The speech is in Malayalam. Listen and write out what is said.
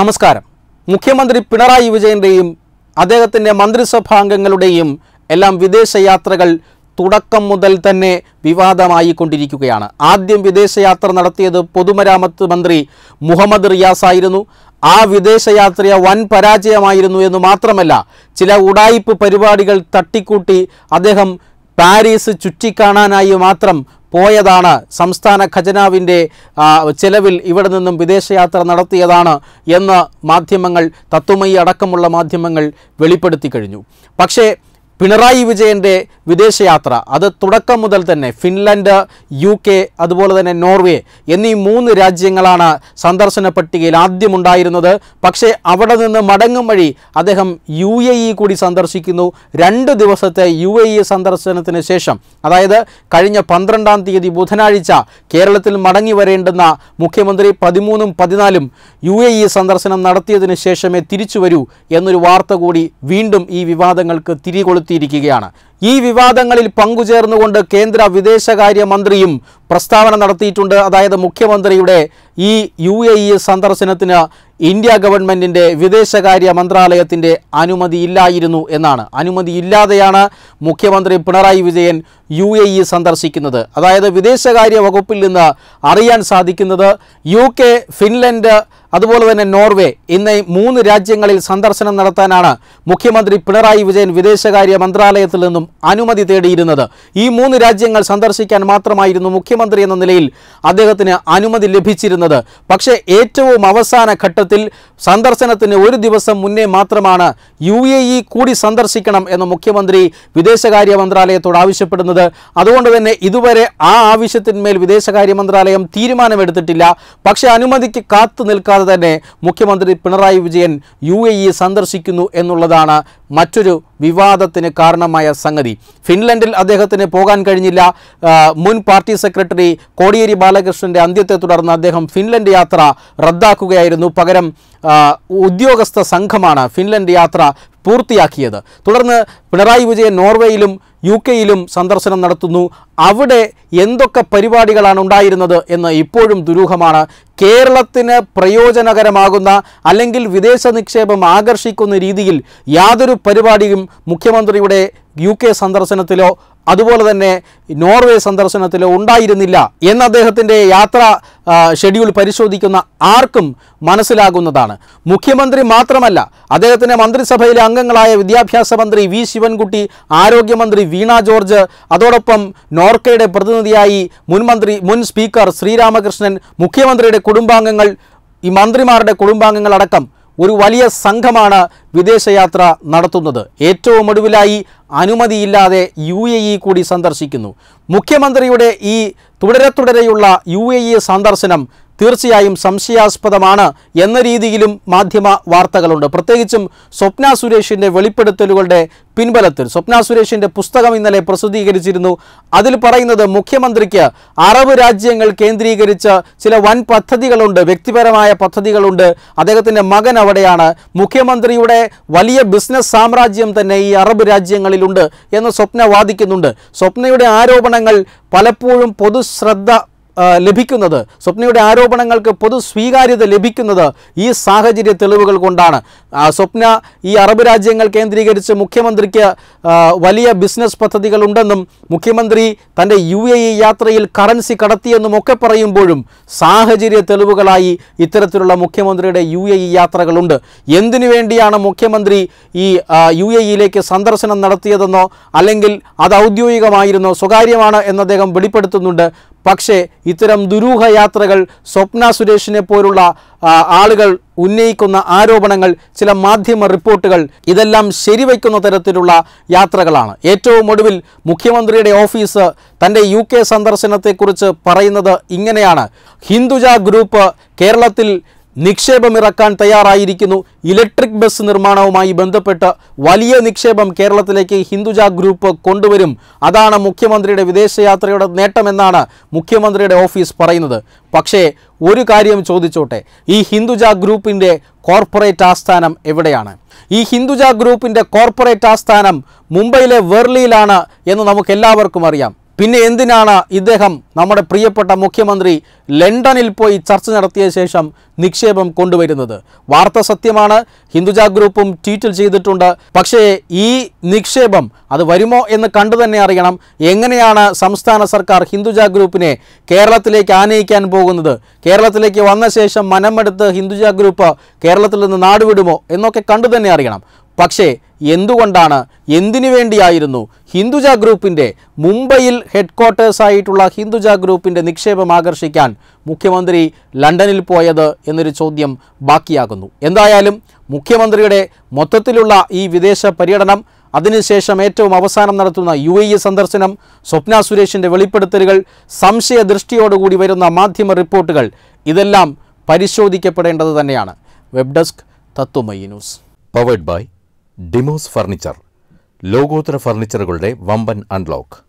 നമസ്കാരം മുഖ്യമന്ത്രി പിണറായി വിജയൻ്റെയും അദ്ദേഹത്തിൻ്റെ മന്ത്രിസഭാംഗങ്ങളുടെയും എല്ലാം വിദേശയാത്രകൾ തുടക്കം മുതൽ തന്നെ വിവാദമായി കൊണ്ടിരിക്കുകയാണ് ആദ്യം വിദേശയാത്ര നടത്തിയത് പൊതുമരാമത്ത് മന്ത്രി മുഹമ്മദ് റിയാസ് ആയിരുന്നു ആ വിദേശയാത്രയെ വൻ പരാജയമായിരുന്നു എന്ന് മാത്രമല്ല ചില ഉടായിപ്പ് പരിപാടികൾ തട്ടിക്കൂട്ടി അദ്ദേഹം പാരീസ് ചുറ്റിക്കാണാനായി മാത്രം പോയതാണ് സംസ്ഥാന ഖജനാവിൻ്റെ ചെലവിൽ ഇവിടെ നിന്നും വിദേശയാത്ര നടത്തിയതാണ് എന്ന് മാധ്യമങ്ങൾ തത്വമയി അടക്കമുള്ള മാധ്യമങ്ങൾ വെളിപ്പെടുത്തി കഴിഞ്ഞു പക്ഷേ പിണറായി വിജയൻ്റെ വിദേശയാത്ര അത് തുടക്കം മുതൽ തന്നെ ഫിൻലൻഡ് യു കെ അതുപോലെ തന്നെ നോർവേ എന്നീ മൂന്ന് രാജ്യങ്ങളാണ് സന്ദർശന പട്ടികയിൽ ആദ്യമുണ്ടായിരുന്നത് പക്ഷേ അവിടെ നിന്ന് മടങ്ങും വഴി അദ്ദേഹം യു എ ഇ കൂടി സന്ദർശിക്കുന്നു രണ്ട് ദിവസത്തെ യു എ ഇ സന്ദർശനത്തിന് ശേഷം അതായത് കഴിഞ്ഞ പന്ത്രണ്ടാം തീയതി ബുധനാഴ്ച കേരളത്തിൽ മടങ്ങി വരേണ്ടുന്ന മുഖ്യമന്ത്രി പതിമൂന്നും പതിനാലും യു എ ഇ സന്ദർശനം നടത്തിയതിനു ശേഷമേ തിരിച്ചു വരൂ എന്നൊരു വാർത്ത കൂടി വീണ്ടും ഈ വിവാദങ്ങൾക്ക് തിരികൊളുത്തി എത്തിയിരിക്കുകയാണ് ഈ വിവാദങ്ങളിൽ പങ്കുചേർന്നുകൊണ്ട് കേന്ദ്ര വിദേശകാര്യ മന്ത്രിയും പ്രസ്താവന നടത്തിയിട്ടുണ്ട് അതായത് മുഖ്യമന്ത്രിയുടെ ഈ യു എ ഇ സന്ദർശനത്തിന് ഇന്ത്യ ഗവൺമെൻറ്റിൻ്റെ വിദേശകാര്യ മന്ത്രാലയത്തിൻ്റെ അനുമതിയില്ലായിരുന്നു എന്നാണ് അനുമതിയില്ലാതെയാണ് മുഖ്യമന്ത്രി Pinarayi Vijayan U A E സന്ദർശിക്കുന്നത് അതായത് വിദേശകാര്യ വകുപ്പിൽ നിന്ന് അറിയാൻ സാധിക്കുന്നത് യു കെ ഫിൻലൻഡ് അതുപോലെ തന്നെ നോർവേ എന്നീ മൂന്ന് രാജ്യങ്ങളിൽ സന്ദർശനം നടത്താനാണ് മുഖ്യമന്ത്രി പിണറായി വിജയൻ വിദേശകാര്യ മന്ത്രാലയത്തിൽ നിന്നും അനുമതി തേടിയിരുന്നത് ഈ മൂന്ന് രാജ്യങ്ങൾ സന്ദർശിക്കാൻ മാത്രമായിരുന്നു മുഖ്യമന്ത്രി എന്ന നിലയിൽ അദ്ദേഹത്തിന് അനുമതി ലഭിച്ചിരുന്നത് പക്ഷേ ഏറ്റവും അവസാന ഘട്ടത്തിൽ സന്ദർശനത്തിന് ഒരു ദിവസം മുന്നേ മാത്രമാണ് യു കൂടി സന്ദർശിക്കണം എന്ന് മുഖ്യമന്ത്രി വിദേശകാര്യ മന്ത്രാലയത്തോട് ആവശ്യപ്പെടുന്നത് അതുകൊണ്ട് തന്നെ ഇതുവരെ ആ ആവശ്യത്തിന്മേൽ വിദേശകാര്യ മന്ത്രാലയം തീരുമാനമെടുത്തിട്ടില്ല പക്ഷേ അനുമതിക്ക് കാത്തു നിൽക്കാതെ തന്നെ മുഖ്യമന്ത്രി പിണറായി വിജയൻ യു സന്ദർശിക്കുന്നു എന്നുള്ളതാണ് മറ്റൊരു വിവാദത്തിന് കാരണമായ സംഗതി ഫിൻലൻഡിൽ അദ്ദേഹത്തിന് പോകാൻ കഴിഞ്ഞില്ല മുൻ പാർട്ടി സെക്രട്ടറി കോടിയേരി ബാലകൃഷ്ണൻ്റെ അന്ത്യത്തെ തുടർന്ന് അദ്ദേഹം ഫിൻലൻഡ് യാത്ര റദ്ദാക്കുകയായിരുന്നു പകരം ഉദ്യോഗസ്ഥ സംഘമാണ് ഫിൻലൻഡ് യാത്ര പൂർത്തിയാക്കിയത് തുടർന്ന് പിണറായി വിജയൻ നോർവേയിലും യു കെയിലും സന്ദർശനം നടത്തുന്നു അവിടെ എന്തൊക്കെ പരിപാടികളാണ് ഉണ്ടായിരുന്നത് എന്ന് ഇപ്പോഴും ദുരൂഹമാണ് കേരളത്തിന് പ്രയോജനകരമാകുന്ന അല്ലെങ്കിൽ വിദേശ നിക്ഷേപം ആകർഷിക്കുന്ന രീതിയിൽ യാതൊരു പരിപാടിയും മുഖ്യമന്ത്രിയുടെ യു കെ സന്ദർശനത്തിലോ അതുപോലെ തന്നെ നോർവേ സന്ദർശനത്തിൽ ഉണ്ടായിരുന്നില്ല എന്ന് അദ്ദേഹത്തിൻ്റെ യാത്ര ഷെഡ്യൂൾ പരിശോധിക്കുന്ന ആർക്കും മനസ്സിലാകുന്നതാണ് മുഖ്യമന്ത്രി മാത്രമല്ല അദ്ദേഹത്തിൻ്റെ മന്ത്രിസഭയിലെ അംഗങ്ങളായ വിദ്യാഭ്യാസ മന്ത്രി വി ശിവൻകുട്ടി ആരോഗ്യമന്ത്രി വീണ ജോർജ് അതോടൊപ്പം നോർക്കയുടെ പ്രതിനിധിയായി മുൻമന്ത്രി മുൻ സ്പീക്കർ ശ്രീരാമകൃഷ്ണൻ മുഖ്യമന്ത്രിയുടെ കുടുംബാംഗങ്ങൾ ഈ മന്ത്രിമാരുടെ കുടുംബാംഗങ്ങളടക്കം ഒരു വലിയ സംഘമാണ് വിദേശയാത്ര നടത്തുന്നത് ഏറ്റവും ഒടുവിലായി അനുമതിയില്ലാതെ യു എ ഇ കൂടി സന്ദർശിക്കുന്നു മുഖ്യമന്ത്രിയുടെ ഈ തുടരെ തുടരെയുള്ള യു എ ഇ സന്ദർശനം തീർച്ചയായും സംശയാസ്പദമാണ് എന്ന രീതിയിലും മാധ്യമ വാർത്തകളുണ്ട് പ്രത്യേകിച്ചും സ്വപ്ന സുരേഷിൻ്റെ വെളിപ്പെടുത്തലുകളുടെ പിൻബലത്തിൽ സ്വപ്ന സുരേഷിൻ്റെ പുസ്തകം ഇന്നലെ പ്രസിദ്ധീകരിച്ചിരുന്നു അതിൽ പറയുന്നത് മുഖ്യമന്ത്രിക്ക് അറബ് രാജ്യങ്ങൾ കേന്ദ്രീകരിച്ച ചില വൻ പദ്ധതികളുണ്ട് വ്യക്തിപരമായ പദ്ധതികളുണ്ട് അദ്ദേഹത്തിൻ്റെ മകൻ അവിടെയാണ് മുഖ്യമന്ത്രിയുടെ വലിയ ബിസിനസ് സാമ്രാജ്യം തന്നെ ഈ അറബ് രാജ്യങ്ങളിലുണ്ട് എന്ന് സ്വപ്ന വാദിക്കുന്നുണ്ട് സ്വപ്നയുടെ ആരോപണങ്ങൾ പലപ്പോഴും പൊതുശ്രദ്ധ ലഭിക്കുന്നത് സ്വപ്നയുടെ ആരോപണങ്ങൾക്ക് പൊതു സ്വീകാര്യത ലഭിക്കുന്നത് ഈ സാഹചര്യ തെളിവുകൾ കൊണ്ടാണ് സ്വപ്ന ഈ അറബ് രാജ്യങ്ങൾ കേന്ദ്രീകരിച്ച് മുഖ്യമന്ത്രിക്ക് വലിയ ബിസിനസ് പദ്ധതികളുണ്ടെന്നും മുഖ്യമന്ത്രി തൻ്റെ യു എ ഇ യാത്രയിൽ കറൻസി കടത്തിയെന്നും ഒക്കെ പറയുമ്പോഴും സാഹചര്യ തെളിവുകളായി ഇത്തരത്തിലുള്ള മുഖ്യമന്ത്രിയുടെ യു എ ഇ യാത്രകളുണ്ട് എന്തിനു വേണ്ടിയാണ് മുഖ്യമന്ത്രി ഈ യു എ ഇയിലേക്ക് സന്ദർശനം നടത്തിയതെന്നോ അല്ലെങ്കിൽ അത് ഔദ്യോഗികമായിരുന്നോ സ്വകാര്യമാണ് എന്ന് അദ്ദേഹം വെളിപ്പെടുത്തുന്നുണ്ട് പക്ഷേ ഇത്തരം ദുരൂഹ യാത്രകൾ സ്വപ്ന സുരേഷിനെ പോലുള്ള ആളുകൾ ഉന്നയിക്കുന്ന ആരോപണങ്ങൾ ചില മാധ്യമ റിപ്പോർട്ടുകൾ ഇതെല്ലാം ശരിവയ്ക്കുന്ന തരത്തിലുള്ള യാത്രകളാണ് ഏറ്റവും ഒടുവിൽ മുഖ്യമന്ത്രിയുടെ ഓഫീസ് തൻ്റെ യു കെ സന്ദർശനത്തെക്കുറിച്ച് പറയുന്നത് ഇങ്ങനെയാണ് ഹിന്ദുജ ഗ്രൂപ്പ് കേരളത്തിൽ നിക്ഷേപമിറക്കാൻ തയ്യാറായിരിക്കുന്നു ഇലക്ട്രിക് ബസ് നിർമ്മാണവുമായി ബന്ധപ്പെട്ട് വലിയ നിക്ഷേപം കേരളത്തിലേക്ക് ഹിന്ദുജ ഗ്രൂപ്പ് കൊണ്ടുവരും അതാണ് മുഖ്യമന്ത്രിയുടെ വിദേശയാത്രയുടെ നേട്ടമെന്നാണ് മുഖ്യമന്ത്രിയുടെ ഓഫീസ് പറയുന്നത് പക്ഷേ ഒരു കാര്യം ചോദിച്ചോട്ടെ ഈ ഹിന്ദുജ ഗ്രൂപ്പിൻ്റെ കോർപ്പറേറ്റ് ആസ്ഥാനം എവിടെയാണ് ഈ ഹിന്ദുജ ഗ്രൂപ്പിൻ്റെ കോർപ്പറേറ്റ് ആസ്ഥാനം മുംബൈയിലെ വെർലിയിലാണ് എന്ന് നമുക്കെല്ലാവർക്കും അറിയാം പിന്നെ എന്തിനാണ് ഇദ്ദേഹം നമ്മുടെ പ്രിയപ്പെട്ട മുഖ്യമന്ത്രി ലണ്ടനിൽ പോയി ചർച്ച നടത്തിയ ശേഷം നിക്ഷേപം കൊണ്ടുവരുന്നത് വാർത്ത സത്യമാണ് ഹിന്ദുജ ഗ്രൂപ്പും ട്വീറ്റിൽ ചെയ്തിട്ടുണ്ട് പക്ഷേ ഈ നിക്ഷേപം അത് വരുമോ എന്ന് കണ്ടു തന്നെ അറിയണം എങ്ങനെയാണ് സംസ്ഥാന സർക്കാർ ഹിന്ദുജ ഗ്രൂപ്പിനെ കേരളത്തിലേക്ക് ആനയിക്കാൻ പോകുന്നത് കേരളത്തിലേക്ക് വന്ന ശേഷം മനമെടുത്ത് ഹിന്ദുജ ഗ്രൂപ്പ് കേരളത്തിൽ നിന്ന് നാടുവിടുമോ എന്നൊക്കെ കണ്ടു തന്നെ അറിയണം പക്ഷേ എന്തുകൊണ്ടാണ് എന്തിനു വേണ്ടിയായിരുന്നു ഹിന്ദുജ ഗ്രൂപ്പിൻ്റെ മുംബൈയിൽ ഹെഡ്ക്വാർട്ടേഴ്സായിട്ടുള്ള ഹിന്ദുജ ഗ്രൂപ്പിൻ്റെ നിക്ഷേപം ആകർഷിക്കാൻ മുഖ്യമന്ത്രി ലണ്ടനിൽ പോയത് എന്നൊരു ചോദ്യം ബാക്കിയാകുന്നു എന്തായാലും മുഖ്യമന്ത്രിയുടെ മൊത്തത്തിലുള്ള ഈ വിദേശ പര്യടനം അതിനുശേഷം ഏറ്റവും അവസാനം നടത്തുന്ന യു എ സന്ദർശനം സ്വപ്ന സുരേഷിൻ്റെ വെളിപ്പെടുത്തലുകൾ സംശയദൃഷ്ടിയോടുകൂടി വരുന്ന മാധ്യമ റിപ്പോർട്ടുകൾ ഇതെല്ലാം പരിശോധിക്കപ്പെടേണ്ടത് തന്നെയാണ് web desk Tatvamayi News powered by Demos furniture ലോകോത്തര ഫർണിച്ചറുകളുടെ വമ്പൻ അൺലോക്ക്